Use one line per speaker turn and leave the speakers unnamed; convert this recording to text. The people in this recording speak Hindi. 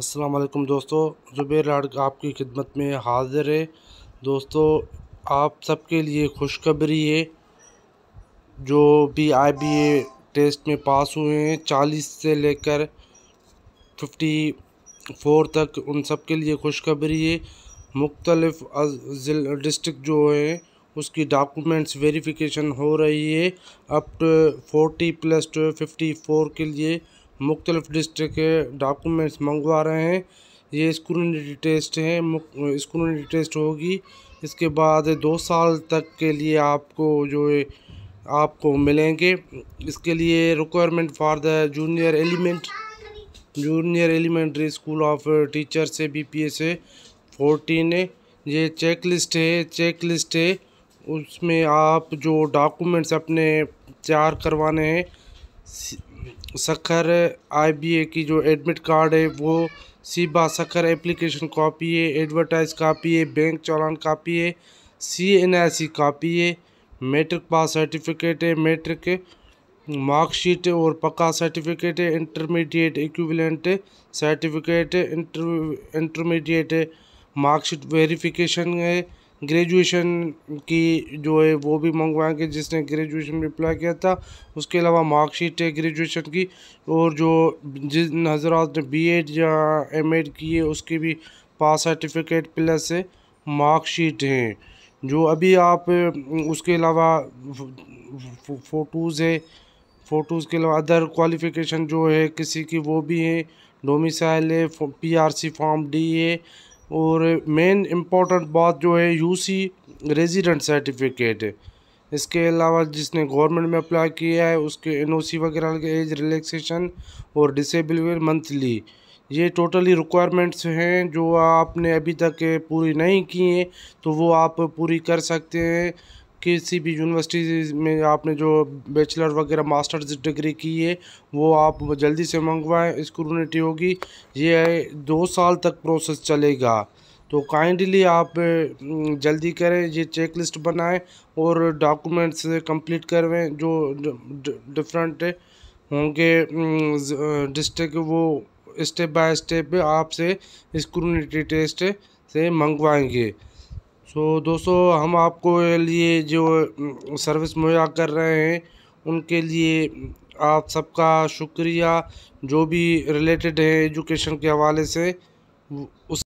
अस्सलाम दोस्तों ज़ुबेर लाड आपकी खिदमत में हाज़िर है दोस्तों आप सबके लिए खुशखबरी है जो भी आई बी ए टेस्ट में पास हुए हैं चालीस से लेकर फिफ्टी फोर तक उन सब के लिए खुशखबरी है मुख्तलफ़ डिस्ट्रिक्ट जो है उसकी डॉक्यूमेंट्स वेरिफिकेशन हो रही है up to forty plus to fifty four के लिए मुख्तलिफ़ डिस्ट्रिक्ट के डॉक्यूमेंट्स मंगवा रहे हैं ये स्क्रूनिटी टेस्ट है स्क्रूनिटी टेस्ट होगी इसके बाद दो साल तक के लिए आपको जो है आपको मिलेंगे इसके लिए requirement for the junior element junior elementary school of teacher से बी पी एस है फोर्टीन है ये चेक लिस्ट है चेक लिस्ट है उसमें आप जो डॉक्यूमेंट्स अपने तैयार करवाने हैं सखर आई की जो एडमिट कार्ड है वो सीबा सखर एप्लीकेशन कापी है एडवर्टाइज कापी है बैंक चालान कापी है C N I C copy है मैट्रिक पास सर्टिफिकेट है मैट्रिक मार्कशीट और पक्का सर्टिफिकेट है intermediate equivalent certificate inter intermediate marksheet verification है ग्रेजुएशन की जो है वो भी मंगवाएंगे जिसने ग्रेजुएशन में अप्लाई किया था उसके अलावा मार्कशीट है ग्रेजुएशन की और जो जिन हजरात ने बी एड या एम एड की है उसकी भी पास सर्टिफिकेट प्लस मार्कशीट हैं जो अभी आप उसके अलावा फ़ोटोज़ है फ़ोटोज़ के अलावा अदर क्वालिफ़िकेशन जो है किसी की वो भी है डोमिसाइल है P R C form D है और मेन इम्पॉर्टेंट बात जो है यूसी रेजिडेंट सर्टिफिकेट इसके अलावा जिसने गवर्नमेंट में अप्लाई किया है उसके एनओसी वगैरह के एज रिलैक्सेशन और डिसेबल मंथली ये टोटली रिक्वायरमेंट्स हैं जो आपने अभी तक पूरी नहीं किए हैं तो वो आप पूरी कर सकते हैं किसी भी यूनिवर्सिटी में आपने जो बैचलर वगैरह मास्टर्स डिग्री की है वो आप जल्दी से मंगवाएं स्क्रूनिटी होगी ये दो साल तक प्रोसेस चलेगा तो काइंडली आप जल्दी करें ये चेक लिस्ट बनाएँ और डॉक्यूमेंट्स कंप्लीट करवें जो डिफरेंट होंगे डिस्ट्रिक्ट वो स्टेप बाय स्टेप आपसे स्क्रूनिटी टेस्ट से मंगवाएंगे सो so, दोस्तों हम आपको लिए जो सर्विस मुहैया कर रहे हैं उनके लिए आप सबका शुक्रिया जो भी रिलेटेड है एजुकेशन के हवाले से उस